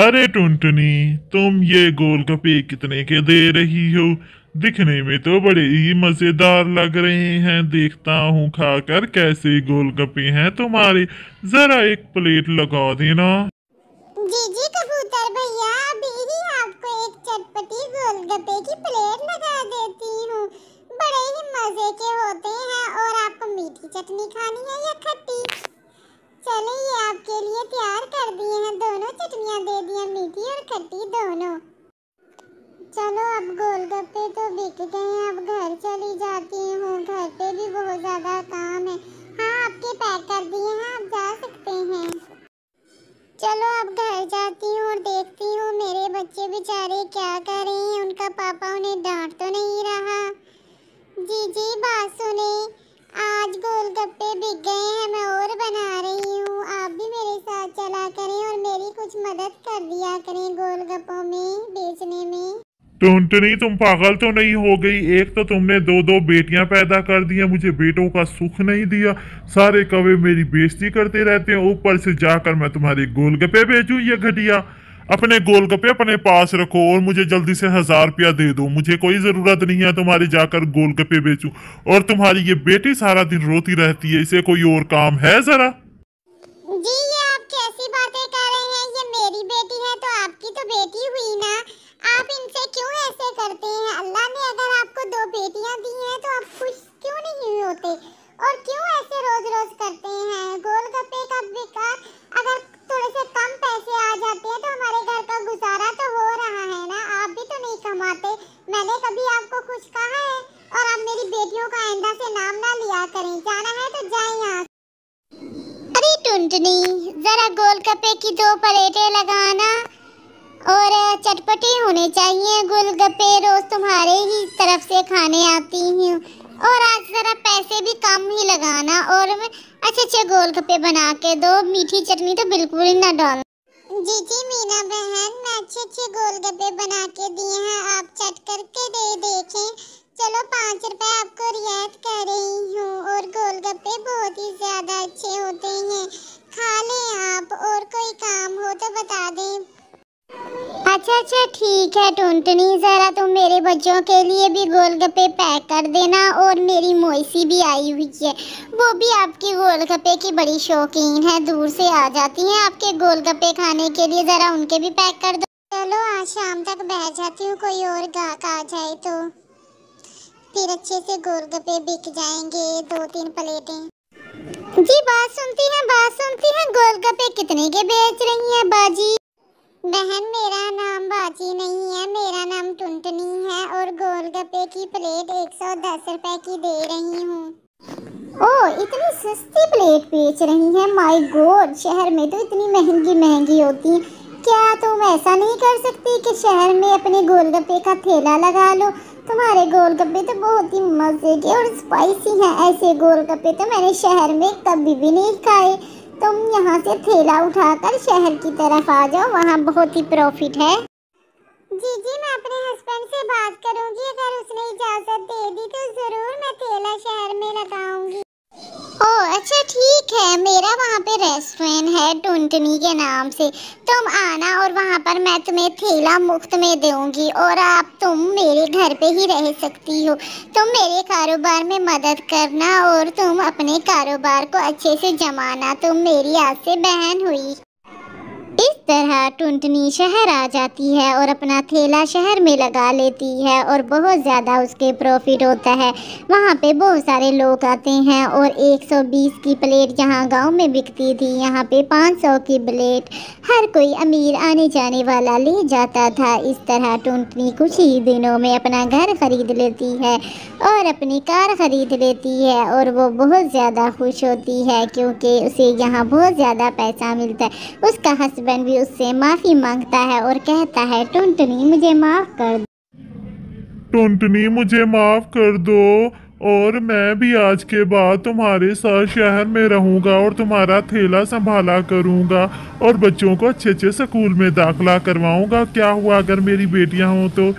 अरे टुनटुनी तुम ये गोलगप्पे कितने के दे रही हो दिखने में तो बड़े ही मजेदार लग रहे हैं देखता हूँ खाकर कैसे गोलगप्पे हैं तुम्हारे जरा एक प्लेट लगा देना जी जी कबूतर भैया अभी आपको एक चटपटी गोलगप्पे की प्लेट लगा देती हूँ बड़े ही मजे के होते हैं और आपको मीठी चटनी खानी है या खट्टी दोनों चलो अब गोलगप्पे तो बिक गए अब घर चली जाती हूँ घर पे भी बहुत ज़्यादा काम है हाँ आपके पैक कर दिए हैं आप जा सकते हैं चलो अब घर जाती कुछ मदद कर दिया करें गोलगप्पों में बेचने में टुनटनी तो तुम पागल तो नहीं हो गई एक तो तुमने दो दो बेटियां पैदा कर दी मुझे बेटों का सुख नहीं दिया सारे कवे मेरी बेइज्जती करते रहते हैं ऊपर से जाकर मैं तुम्हारे गोलगप्पे बेचू ये घटिया अपने गोलगप्पे अपने पास रखो और मुझे जल्दी से हजार रुपया दे दो मुझे कोई ज़रूरत नहीं है तुम्हारे जाकर गोलगप्पे बेचू और तुम्हारी ये बेटी सारा दिन रोती रहती है इसे कोई और काम है ज़रा जी ये चटनी ज़रा गोलगप्पे की दो पलेटें लगाना और चटपटे होने चाहिए गोलगप्पे रोज़ तुम्हारे ही तरफ से खाने आती हूँ और आज ज़रा पैसे भी कम ही लगाना और अच्छे अच्छे गोलगप्पे बना के दो मीठी चटनी तो बिल्कुल ही ना डालना जी जी मीना बहन मैं अच्छे अच्छे गोलगप्पे बना के दिए हैं आप चट करके दे देखें चलो पाँच रुपए आपको रियायत कर रही हूँ और गोलगप्पे बहुत ही ज़्यादा अच्छे होते हैं खा लें आप और कोई काम हो तो बता दें अच्छा अच्छा ठीक है टूटनी ज़रा तुम मेरे बच्चों के लिए भी गोलगप्पे पैक कर देना और मेरी मोसी भी आई हुई है वो भी आपकी गोलगप्पे की बड़ी शौकीन है दूर से आ जाती हैं आपके गोलगप्पे खाने के लिए ज़रा उनके भी पैक कर दो चलो आज शाम तक बैठ जाती हूँ कोई और गाहक आ जाए तो फिर अच्छे से गोलगप्पे बिक जाएंगे दो तीन प्लेटें जी बात सुनती हैं बात पे कितने के बेच रही है बाजी बहन मेरा नाम बाजी नहीं है मेरा नाम टुंटनी है और गोलगप्पे की प्लेट एक सौ दस रुपए की दे रही हूँ ओ इतनी सस्ती प्लेट बेच रही है माय गॉड शहर में तो इतनी महंगी महंगी होती है क्या तुम ऐसा नहीं कर सकती कि शहर में अपने गोलगप्पे का थैला लगा लो तुम्हारे गोलगप्पे तो बहुत ही मज़े के और स्पाइसी हैं ऐसे गोलगप्पे तो मैंने शहर में कभी भी नहीं खाए तुम यहाँ से थैला उठाकर शहर की तरफ आ जाओ वहाँ बहुत ही प्रॉफिट है जी जी मैं अपने हस्बैंड से बात करूँगी अगर अच्छा ठीक है मेरा वहाँ पे रेस्टोरेंट है टुनटनी के नाम से तुम आना और वहाँ पर मैं तुम्हें थैला मुफ्त में दूँगी और आप तुम मेरे घर पे ही रह सकती हो तुम मेरे कारोबार में मदद करना और तुम अपने कारोबार को अच्छे से जमाना तुम मेरी आज से बहन हुई तरह टुंटनी शहर आ जाती है और अपना थैला शहर में लगा लेती है और बहुत ज़्यादा उसके प्रॉफिट होता है वहाँ पे बहुत सारे लोग आते हैं और 120 की प्लेट जहाँ गांव में बिकती थी यहाँ पे 500 की प्लेट हर कोई अमीर आने जाने वाला ले जाता था इस तरह टुंटनी कुछ ही दिनों में अपना घर खरीद लेती है और अपनी कार खरीद लेती है और वो बहुत ज़्यादा खुश होती है क्योंकि उसे यहाँ बहुत ज़्यादा पैसा मिलता है उसका हस्बैंड भी भी उससे माफ़ी मांगता है और कहता है टुनटनी मुझे माफ़ कर दो टुनटनी मुझे माफ़ कर दो और मैं भी आज के बाद तुम्हारे साथ शहर में रहूंगा और तुम्हारा थैला संभाला करूँगा और बच्चों को अच्छे अच्छे स्कूल में दाखिला करवाऊँगा क्या हुआ अगर मेरी बेटियाँ हों तो